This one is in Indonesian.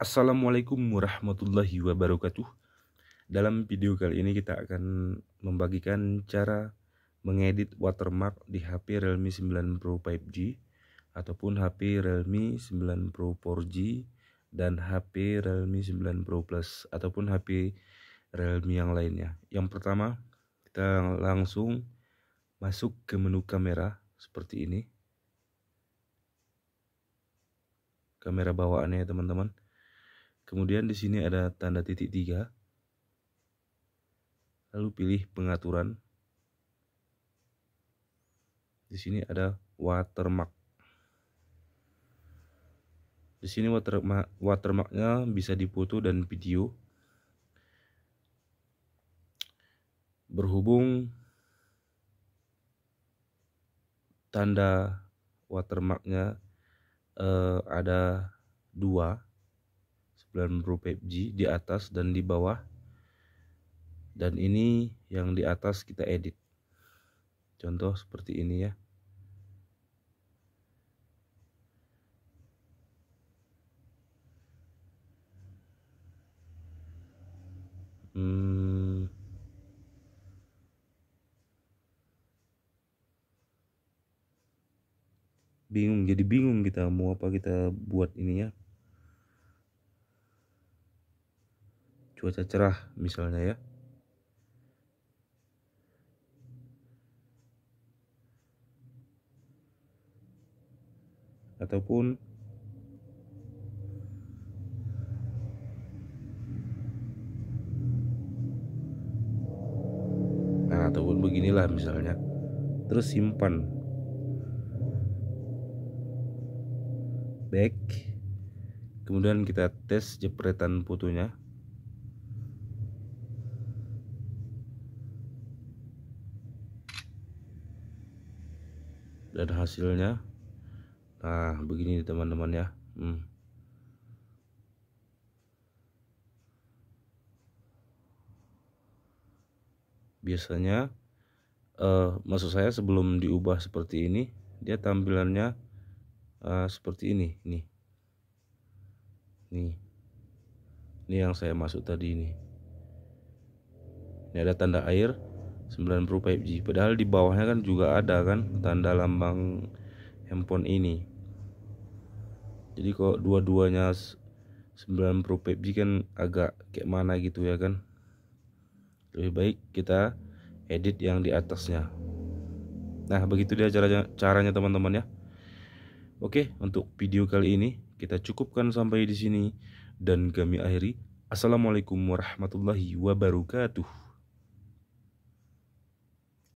Assalamualaikum warahmatullahi wabarakatuh. Dalam video kali ini kita akan membagikan cara mengedit watermark di HP Realme 9 Pro 5G ataupun HP Realme 9 Pro 4G dan HP Realme 9 Pro Plus ataupun HP Realme yang lainnya. Yang pertama, kita langsung masuk ke menu kamera seperti ini. Kamera bawaannya ya teman-teman Kemudian di sini ada tanda titik tiga. Lalu pilih pengaturan. Di sini ada watermark. Di sini watermark watermarknya bisa difoto dan video. Berhubung tanda watermarknya eh, ada dua 90 pg di atas dan di bawah dan ini yang di atas kita edit contoh seperti ini ya hmm. bingung jadi bingung kita mau apa kita buat ini ya cuaca cerah misalnya ya ataupun nah ataupun beginilah misalnya terus simpan back kemudian kita tes jepretan putunya dan hasilnya nah begini teman-teman ya hmm. biasanya uh, maksud saya sebelum diubah seperti ini dia tampilannya uh, seperti ini nih nih ini yang saya masuk tadi ini ini ada tanda air 9 Pro 5G padahal di bawahnya kan juga ada kan tanda lambang handphone ini jadi kok dua-duanya 9 Pro 5G kan agak kayak mana gitu ya kan lebih baik kita edit yang di atasnya nah begitu dia caranya caranya teman-teman ya oke untuk video kali ini kita cukupkan sampai di sini dan kami akhiri assalamualaikum warahmatullahi wabarakatuh